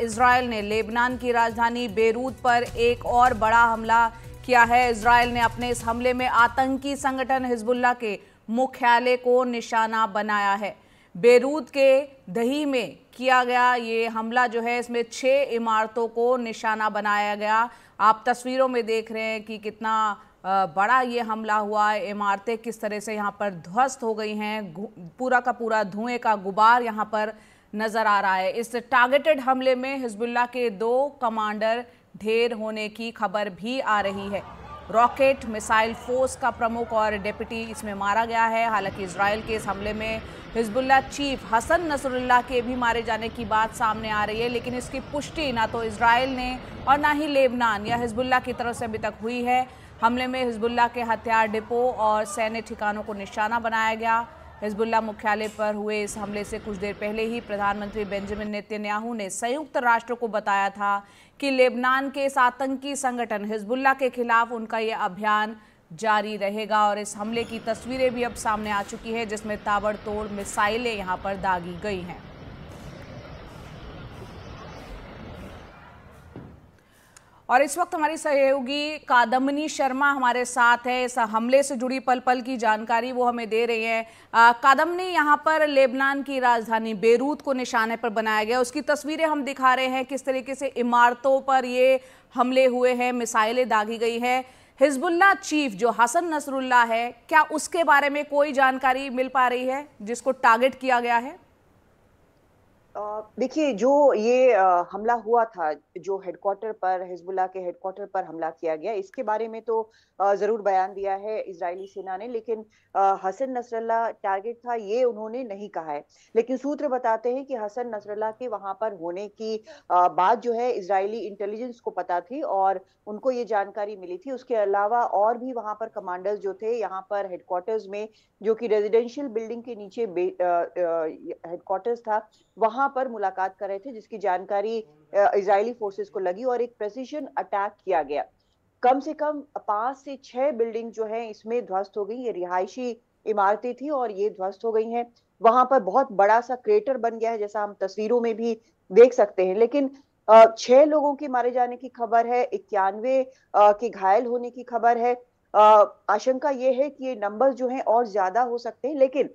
Israel ने Lebanon की राजधानी बेरूत पर एक और बड़ा हमला किया है इसराइल ने अपने इस हमले में आतंकी संगठन हिजबुल्ला के मुख्यालय को निशाना बनाया है बेरूत के दही में किया गया ये हमला जो है इसमें छः इमारतों को निशाना बनाया गया आप तस्वीरों में देख रहे हैं कि कितना बड़ा ये हमला हुआ है इमारतें किस तरह से यहाँ पर ध्वस्त हो गई हैं पूरा का पूरा धुएं का गुबार यहाँ पर नजर आ रहा है इस टारगेटेड हमले में हिजबुल्ला के दो कमांडर ढेर होने की खबर भी आ रही है रॉकेट मिसाइल फोर्स का प्रमुख और डिप्टी इसमें मारा गया है हालांकि इसराइल के इस हमले में हिजबुल्ला चीफ हसन नसरुल्ला के भी मारे जाने की बात सामने आ रही है लेकिन इसकी पुष्टि ना तो इसराइल ने और ना ही लेबनान या हिजबुल्ला की तरफ से अभी तक हुई है हमले में हिजबुल्ला के हथियार डिपो और सैन्य ठिकानों को निशाना बनाया गया हिजबुल्ला मुख्यालय पर हुए इस हमले से कुछ देर पहले ही प्रधानमंत्री बेंजामिन नेतन्याहू ने संयुक्त राष्ट्र को बताया था कि लेबनान के इस आतंकी संगठन हिजबुल्ला के खिलाफ उनका ये अभियान जारी रहेगा और इस हमले की तस्वीरें भी अब सामने आ चुकी है जिसमें ताबड़तोड़ मिसाइलें यहाँ पर दागी गई हैं और इस वक्त हमारी सहयोगी कादम्बनी शर्मा हमारे साथ है इस हमले से जुड़ी पल पल की जानकारी वो हमें दे रही हैं कादम्बनी यहाँ पर लेबनान की राजधानी बेरूत को निशाने पर बनाया गया उसकी तस्वीरें हम दिखा रहे हैं किस तरीके से इमारतों पर ये हमले हुए हैं मिसाइलें दागी गई हैं हिजबुल्ला चीफ जो हसन नसरुल्ला है क्या उसके बारे में कोई जानकारी मिल पा रही है जिसको टारगेट किया गया है देखिए जो ये हमला हुआ था जो हेडक्वार्टर पर हिजबुल्ला के हेडक्वार्टर पर हमला किया गया इसके बारे में तो ज़रूर बयान दिया है इजरायली सेना ने लेकिन हसन नसरल्ला टारगेट था ये उन्होंने नहीं कहा है लेकिन सूत्र बताते हैं कि हसन नसरल्ला के वहां पर होने की बात जो है इजरायली इंटेलिजेंस को पता थी और उनको ये जानकारी मिली थी उसके अलावा और भी वहां पर कमांडर्स जो थे यहाँ पर हेडक्वार्टर्स में जो कि रेजिडेंशियल बिल्डिंग के नीचे हेडक्वार्टर्स था वहां वहां पर मुलाकात कर रहे थे जिसकी जानकारी इजरायली फोर्सेस को लगी और एक प्रेसिजन अटैक किया गया कम से कम पांच से छह बिल्डिंग जो है इसमें ध्वस्त हो गई ये रिहायशी इमारतें थी और ये ध्वस्त हो गई हैं वहां पर बहुत बड़ा सा क्रेटर बन गया है जैसा हम तस्वीरों में भी देख सकते हैं लेकिन छह लोगों के मारे जाने की खबर है इक्यानवे के घायल होने की खबर है आशंका ये है कि ये नंबर जो है और ज्यादा हो सकते हैं लेकिन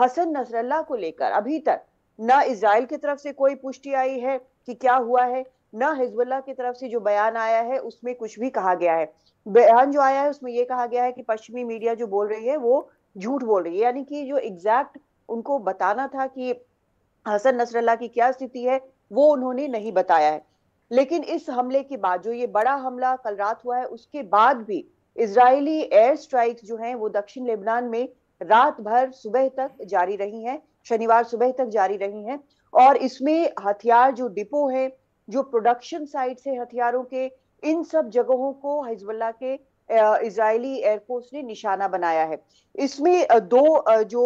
हसन नसरल्ला को लेकर अभी तक ना इसराइल की तरफ से कोई पुष्टि आई है कि क्या हुआ है ना हिजबुल्ला की तरफ से जो बयान आया है उसमें कुछ भी कहा गया है बयान जो आया है उसमें ये कहा गया है कि पश्चिमी मीडिया जो बोल रही है वो झूठ बोल रही है यानी कि जो एग्जैक्ट उनको बताना था कि हसन नसरल्ला की क्या स्थिति है वो उन्होंने नहीं बताया है लेकिन इस हमले के बाद जो ये बड़ा हमला कल रात हुआ है उसके बाद भी इसराइली एयर स्ट्राइक जो है वो दक्षिण लेबनान में रात भर सुबह तक जारी रही हैं शनिवार सुबह तक जारी रही हैं और इसमें हथियार जो डिपो है जो प्रोडक्शन साइट से हथियारों के इन सब जगहों को हिजबुल्ला के इजरायली एयरफोर्स ने निशाना बनाया है इसमें दो जो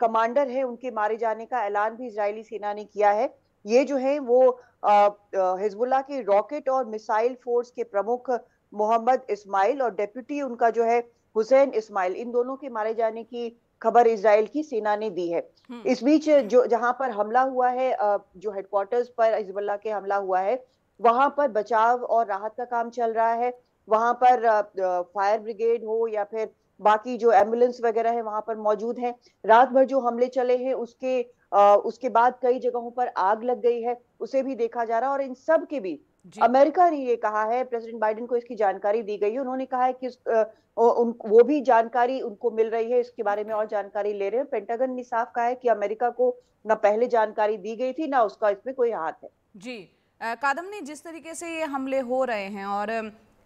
कमांडर है उनके मारे जाने का ऐलान भी इजरायली सेना ने किया है ये जो है वो हिजबुल्ला के रॉकेट और मिसाइल फोर्स के प्रमुख मोहम्मद इस्माइल और डेप्यूटी उनका जो है हुसैन इस्माइल इन दोनों के मारे जाने की खबर इसराइल की सेना ने दी है हम्म। इस बीच जो जहां पर हमला हुआ है जो हेडक्वार्टर्स पर हिजबुल्ला के हमला हुआ है वहां पर बचाव और राहत का काम चल रहा है वहां पर फायर ब्रिगेड हो या फिर बाकी जो एम्बुलेंस वगैरह है वहां पर मौजूद है रात भर जो हमले चले हैं उसके आ, उसके बाद कई जगहों पर आग लग गई है उसे भी देखा जा रहा है और इन सब के बीच अमेरिका ने ये कहा है प्रेसिडेंट बाइडेन को इसकी जानकारी दी गई है उन्होंने कहा है कि आ, उन, वो भी जानकारी उनको मिल रही है इसके बारे में और जानकारी ले रहे हैं पेंटागन ने साफ कहा है कि अमेरिका को ना पहले जानकारी दी गई थी ना उसका इसमें कोई हाथ है जी कादम ने जिस तरीके से ये हमले हो रहे हैं और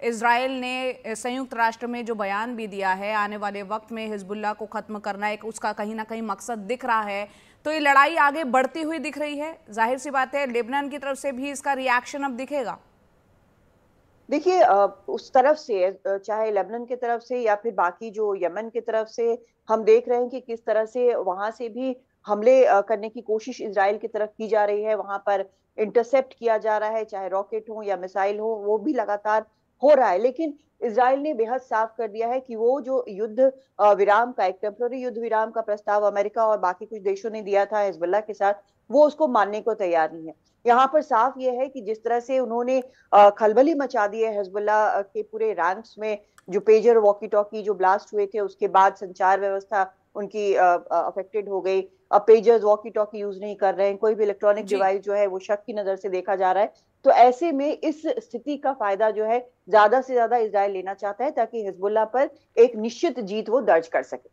इसराइल ने संयुक्त राष्ट्र में जो बयान भी दिया है आने वाले वक्त में हिजबुल्ला को ख़त्म करना एक उसका कहीं ना कहीं मकसद दिख रहा है तो ये लड़ाई आगे बढ़ती हुई दिख रही है जाहिर सी बात है लेबनान की तरफ से भी इसका रिएक्शन अब दिखेगा देखिए उस तरफ से चाहे लेबनन की तरफ से या फिर बाकी जो यमन की तरफ से हम देख रहे हैं कि किस तरह से वहां से भी हमले करने की कोशिश इसराइल की तरफ की जा रही है वहां पर इंटरसेप्ट किया जा रहा है चाहे रॉकेट हो या मिसाइल हो वो भी लगातार हो रहा है लेकिन इसराइल ने बेहद साफ कर दिया है कि वो जो युद्ध विराम का एक टेम्प्रोरी युद्ध विराम का प्रस्ताव अमेरिका और बाकी कुछ देशों ने दिया था हिजबुल्ला के साथ वो उसको मानने को तैयार नहीं है यहाँ पर साफ ये है कि जिस तरह से उन्होंने खलबली मचा दी है हिजबुल्ला के पूरे रैंक्स में जो पेजर वॉकी टॉकी जो ब्लास्ट हुए थे उसके बाद संचार व्यवस्था उनकी अफेक्टेड हो गई अब पेजर्स वॉकी टॉकी यूज नहीं कर रहे हैं कोई भी इलेक्ट्रॉनिक डिवाइस जो है वो शक की नजर से देखा जा रहा है तो ऐसे में इस स्थिति का फायदा जो है ज्यादा से ज्यादा इसराइल लेना चाहता है ताकि हिजबुल्ला पर एक निश्चित जीत वो दर्ज कर सके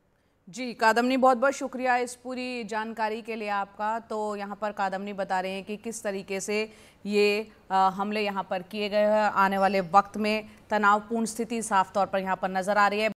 जी कादमनी बहुत बहुत शुक्रिया इस पूरी जानकारी के लिए आपका तो यहाँ पर कादमनी बता रहे हैं कि किस तरीके से ये आ, हमले यहाँ पर किए गए हैं आने वाले वक्त में तनावपूर्ण स्थिति साफ तौर पर यहाँ पर नज़र आ रही है